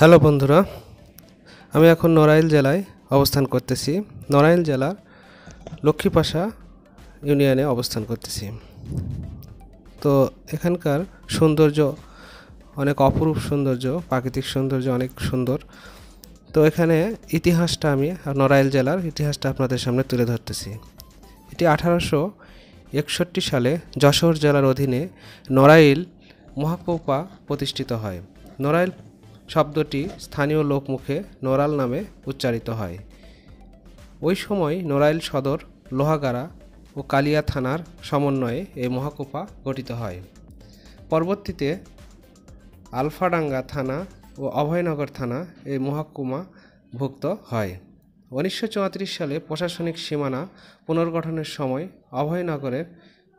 hello বন্ধুরা আমি এখন নড়াইল জেলায় অবস্থান করতেছি নড়াইল জেলার লক্ষ্মীপাশা ইউনিয়নে অবস্থান করতেছি তো এখানকার সৌন্দর্য অনেক অপরূপ সৌন্দর্য প্রাকৃতিক সৌন্দর্য অনেক সুন্দর তো এখানে ইতিহাসটা আমি নড়াইল জেলার ইতিহাসটা আপনাদের সামনে তুলে ধরতেছি এটি আঠারোশো একষট্টি সালে যশোর জেলার অধীনে নড়াইল মহাকোপা প্রতিষ্ঠিত হয় নড়াইল শব্দটি স্থানীয় লোকমুখে নোরাল নামে উচ্চারিত হয় ওই সময় নোরাইল সদর লোহাগাড়া ও কালিয়া থানার সমন্বয়ে এই মহাকুপা গঠিত হয় পরবর্তীতে আলফাডাঙ্গা থানা ও অভয়নগর থানা এই মহাকুমা ভুক্ত হয় উনিশশো সালে প্রশাসনিক সীমানা পুনর্গঠনের সময় অভয়নগরের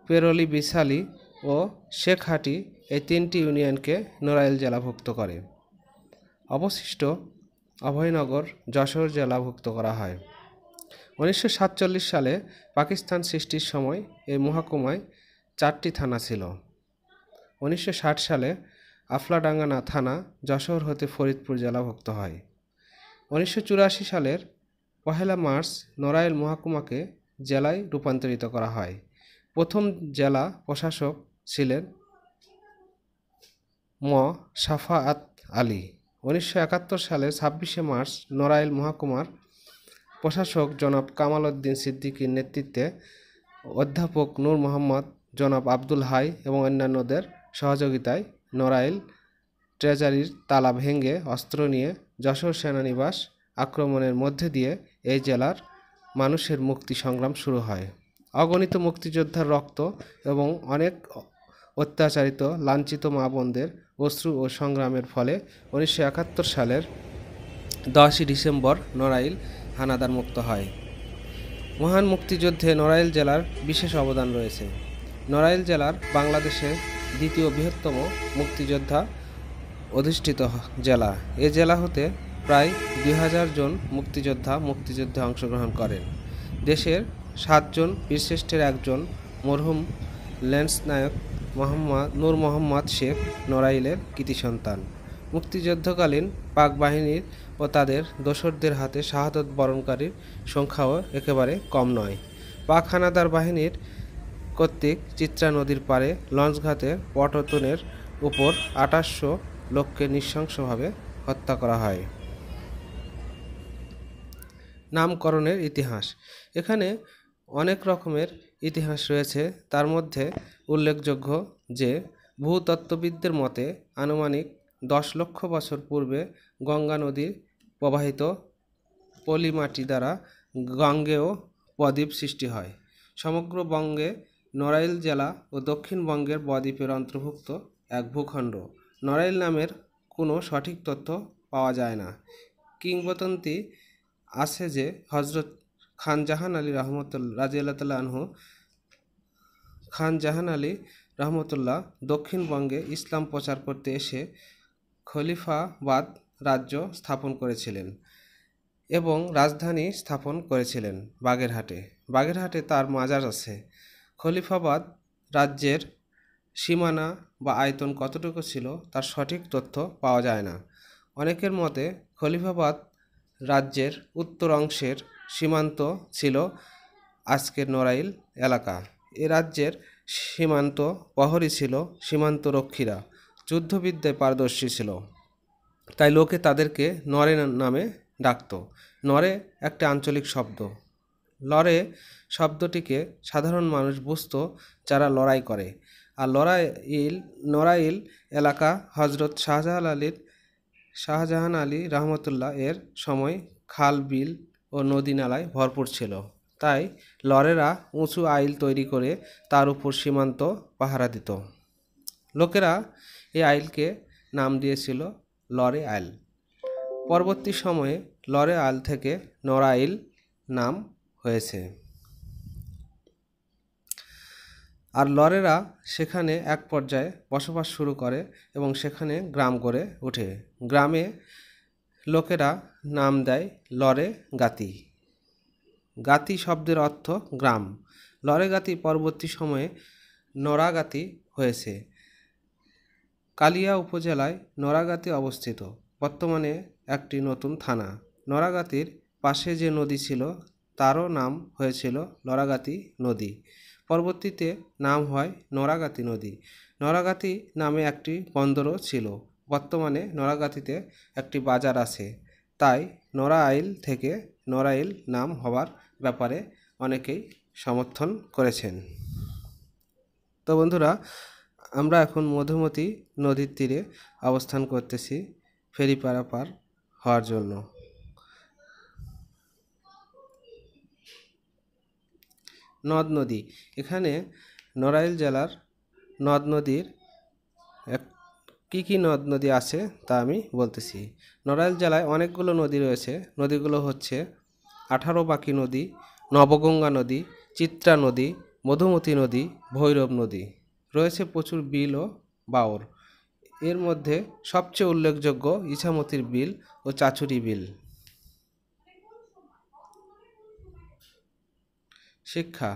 পেরলি বিশালি ও শেখহাটি এই তিনটি ইউনিয়নকে নোরাইল জেলাভুক্ত করে অবশিষ্ট অভয়নগর যশোর জেলাভুক্ত করা হয় উনিশশো সাতচল্লিশ সালে পাকিস্তান সৃষ্টির সময় এই মহাকুমায় চারটি থানা ছিল উনিশশো সালে আফলাডাঙ্গানা থানা যশোর হতে ফরিদপুর জেলাভুক্ত হয় উনিশশো সালের পহেলা মার্চ নড়াইল মহাকুমাকে জেলায় রূপান্তরিত করা হয় প্রথম জেলা প্রশাসক ছিলেন ম সাফাআত আলী উনিশশো একাত্তর সালের ছাব্বিশে মার্চ নরাইল মহকুমার প্রশাসক জনাব কামাল উদ্দিন সিদ্দিকীর নেতৃত্বে অধ্যাপক নূর মোহাম্মদ জনাব আব্দুল হাই এবং অন্যান্যদের সহযোগিতায় নরাইল ট্রেজারির তালা ভেঙে অস্ত্র নিয়ে যশোর সেনানিবাস আক্রমণের মধ্যে দিয়ে এই জেলার মানুষের মুক্তি সংগ্রাম শুরু হয় অগণিত মুক্তিযোদ্ধার রক্ত এবং অনেক অত্যাচারিত লাঞ্ছিত মা বোনদের অশ্রু ও সংগ্রামের ফলে উনিশশো একাত্তর সালের দশই ডিসেম্বর নড়াইল হানাদার মুক্ত হয় মহান মুক্তিযুদ্ধে নড়াইল জেলার বিশেষ অবদান রয়েছে নড়াইল জেলার বাংলাদেশের দ্বিতীয় বৃহত্তম মুক্তিযোদ্ধা অধিষ্ঠিত জেলা এ জেলা হতে প্রায় দুই জন মুক্তিযোদ্ধা মুক্তিযুদ্ধে অংশগ্রহণ করেন দেশের সাতজন বীরশ্রেষ্ঠের একজন মরহুম নায়ক মোহাম্মদ নূর মোহাম্মদ শেখ নড়াইলের কৃতি সন্তান মুক্তিযুদ্ধকালীন পাক বাহিনীর ও তাদের দোসরদের হাতে শাহাদত বরণকারীর সংখ্যাও একেবারে কম নয় পাক হানাদার বাহিনীর কর্তৃক চিত্রা নদীর পাড়ে লঞ্চঘাতে পটতনের উপর আঠাশশো লোককে নৃশংসভাবে হত্যা করা হয় নামকরণের ইতিহাস এখানে অনেক রকমের ইতিহাস রয়েছে তার মধ্যে উল্লেখযোগ্য যে ভূতত্ত্ববিদদের মতে আনুমানিক দশ লক্ষ বছর পূর্বে গঙ্গা নদী প্রবাহিত পলিমাটি দ্বারা গঙ্গেও বদ্বীপ সৃষ্টি হয় সমগ্র বঙ্গে নড়াইল জেলা ও দক্ষিণবঙ্গের বদ্বীপের অন্তর্ভুক্ত এক ভূখণ্ড নড়াইল নামের কোনো সঠিক তথ্য পাওয়া যায় না কিংবদন্তি আছে যে হজরত খান জাহান আলী রহমতুল্লা রাজি আল্লাহ তাল্লাহ আনহু খান জাহান আলী রহমতুল্লাহ দক্ষিণবঙ্গে ইসলাম প্রচার করতে এসে খলিফাবাদ রাজ্য স্থাপন করেছিলেন এবং রাজধানী স্থাপন করেছিলেন বাগেরহাটে বাগেরহাটে তার মাজার আছে খলিফাবাদ রাজ্যের সীমানা বা আয়তন কতটুকু ছিল তার সঠিক তথ্য পাওয়া যায় না অনেকের মতে খলিফাবাদ রাজ্যের উত্তর অংশের সীমান্ত ছিল আজকের নড়াইল এলাকা এ রাজ্যের সীমান্ত প্রহরী ছিল রক্ষীরা যুদ্ধবিদ্যায় পারদর্শী ছিল তাই লোকে তাদেরকে নরে নামে ডাকত নরে একটা আঞ্চলিক শব্দ লড়ে শব্দটিকে সাধারণ মানুষ বুঝত যারা লড়াই করে আর লড়াইল নড়াইল এলাকা হজরত শাহজাহান আলীর শাহজাহান আলী রহমতুল্লাহ এর সময় খাল বিল ও নদী নালায় ভরপুর ছিল তাই লরেরা উঁচু আইল তৈরি করে তার উপর সীমান্ত পাহারা দিত লোকেরা এই আইলকে নাম দিয়েছিল লরে আইল পরবর্তী সময়ে লরে আইল থেকে নরাইল নাম হয়েছে আর লরেরা সেখানে এক পর্যায়ে বসবাস শুরু করে এবং সেখানে গ্রাম গড়ে ওঠে গ্রামে লোকেরা নাম দেয় লরে গাতি গাতি শব্দের অর্থ গ্রাম লরেগাতি পরবর্তী সময়ে নরাগাতি হয়েছে কালিয়া উপজেলায় নরাগাতি অবস্থিত বর্তমানে একটি নতুন থানা নরাগাতির পাশে যে নদী ছিল তারও নাম হয়েছিল নরাগাতি নদী পরবর্তীতে নাম হয় নরাগাতি নদী নরাগাতি নামে একটি বন্দরও ছিল বর্তমানে নরাগাতিতে একটি বাজার আছে তাই আইল থেকে নড়াইল নাম হওয়ার ব্যাপারে অনেকেই সমর্থন করেছেন তো বন্ধুরা আমরা এখন মধুমতি নদীর তীরে অবস্থান করতেছি ফেরি পারাপার হওয়ার জন্য নদ নদী এখানে নড়াইল জেলার নদ নদীর এক কি কি নদ নদী আছে তা আমি বলতেছি নড়াইল জেলায় অনেকগুলো নদী রয়েছে নদীগুলো হচ্ছে আঠারো বাকি নদী নবগঙ্গা নদী চিত্রা নদী মধুমতি নদী ভৈরব নদী রয়েছে প্রচুর বিল ও বাওর এর মধ্যে সবচেয়ে উল্লেখযোগ্য ইছামতির বিল ও চাচুরি বিল শিক্ষা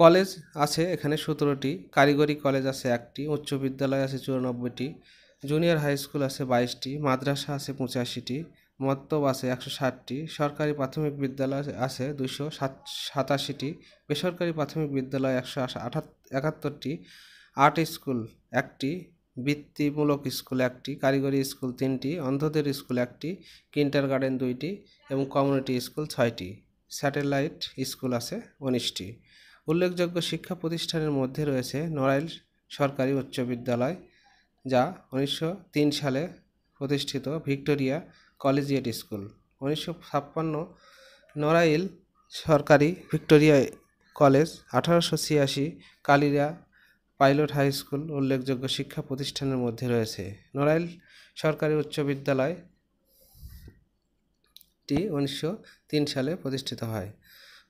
কলেজ আছে এখানে সতেরোটি কারিগরি কলেজ আছে একটি উচ্চ বিদ্যালয় আছে চুরানব্বইটি জুনিয়র হাই স্কুল আছে বাইশটি মাদ্রাসা আছে পঁচাশিটি মত্তব আছে একশো ষাটটি সরকারি প্রাথমিক বিদ্যালয় আছে দুশো সাত সাতাশিটি বেসরকারি প্রাথমিক বিদ্যালয় একশো আঠাত একাত্তরটি আর্ট স্কুল একটি বৃত্তিমূলক স্কুল একটি কারিগরি স্কুল তিনটি অন্ধদের স্কুল একটি কিন্টার গার্ডেন দুইটি এবং কমিউনিটি স্কুল ছয়টি স্যাটেলাইট স্কুল আছে উনিশটি উল্লেখযোগ্য শিক্ষা প্রতিষ্ঠানের মধ্যে রয়েছে নড়াইল সরকারি উচ্চ বিদ্যালয় যা উনিশশো তিন সালে প্রতিষ্ঠিত ভিক্টোরিয়া কলেজিয়েট স্কুল উনিশশো ছাপ্পান্ন নড়াইল সরকারি ভিক্টোরিয়া কলেজ আঠারোশো ছিয়াশি কালিরা পাইলট হাই স্কুল উল্লেখযোগ্য শিক্ষা প্রতিষ্ঠানের মধ্যে রয়েছে নড়াইল সরকারি উচ্চ বিদ্যালয়টি উনিশশো তিন সালে প্রতিষ্ঠিত হয়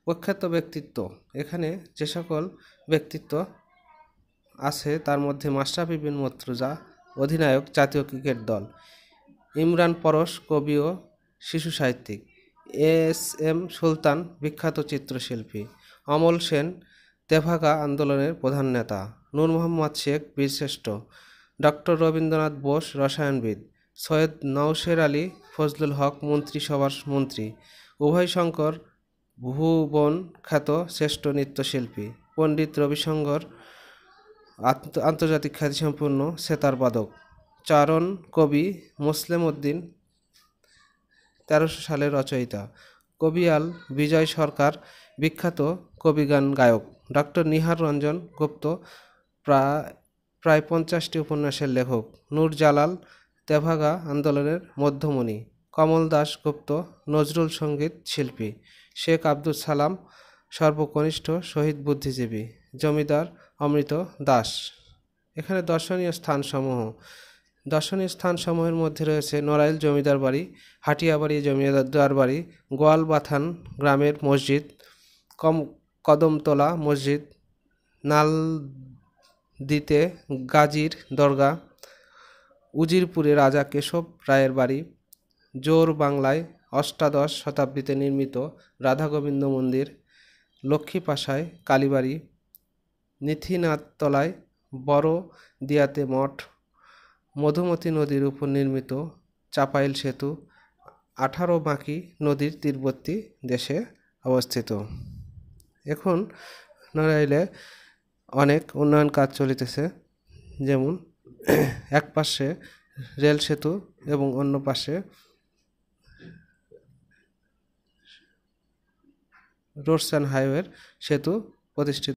প্রখ্যাত ব্যক্তিত্ব এখানে যে সকল ব্যক্তিত্ব আছে তার মধ্যে মাশরাফি বিন মত্রুজা অধিনায়ক জাতীয় ক্রিকেট দল ইমরান পরশ কবি ও শিশু সাহিত্যিক এস এম সুলতান বিখ্যাত চিত্রশিল্পী অমল সেন তেভাগা আন্দোলনের প্রধান নেতা নূর মোহাম্মদ শেখ বীরশ্রেষ্ঠ ডক্টর রবীন্দ্রনাথ বোস রসায়নবিদ সৈয়দ নওশের আলী ফজলুল হক মন্ত্রিসভার মন্ত্রী উভয় শঙ্কর ভুবন খ্যাত শ্রেষ্ঠ নৃত্যশিল্পী পণ্ডিত রবিশঙ্কর আন্তর্জাতিক খ্যাতিসম্পন্ন বাদক চারণ কবি মুসলিম উদ্দিন তেরোশো সালের রচয়িতা কবিয়াল বিজয় সরকার বিখ্যাত কবিগান গায়ক ডক্টর নিহার রঞ্জন গুপ্ত প্রায় প্রায় পঞ্চাশটি উপন্যাসের লেখক নূর জালাল তেভাগা আন্দোলনের মধ্যমণি কমল দাশগুপ্ত নজরুল সঙ্গীত শিল্পী শেখ আব্দুল সালাম সর্বকনিষ্ঠ শহীদ বুদ্ধিজীবী জমিদার অমৃত দাস এখানে দর্শনীয় স্থানসমূহ দর্শনীয় স্থানসমূহের মধ্যে রয়েছে নড়াইল জমিদার বাড়ি হাটিয়াবাড়ি জমিদার বাড়ি গোয়ালবাথান গ্রামের মসজিদ কম কদমতলা মসজিদ নাল দিতে গাজীর দরগা উজিরপুরে রাজা কেশব রায়ের বাড়ি জোর বাংলায় অষ্টাদশ শতাব্দীতে নির্মিত রাধাগোবিন্দ মন্দির লক্ষ্মীপাশায় কালীবাড়ি নিথিনাথতলায় বড় দিয়াতে মঠ মধুমতি নদীর উপর নির্মিত চাপাইল সেতু আঠারো বাঁকি নদীর তীরবর্তী দেশে অবস্থিত এখন নড়াইলে অনেক উন্নয়ন কাজ চলিতেছে যেমন এক পাশে রেল সেতু এবং অন্য পাশে রোডস অ্যান্ড হাইওয়ের সেতু প্রতিষ্ঠিত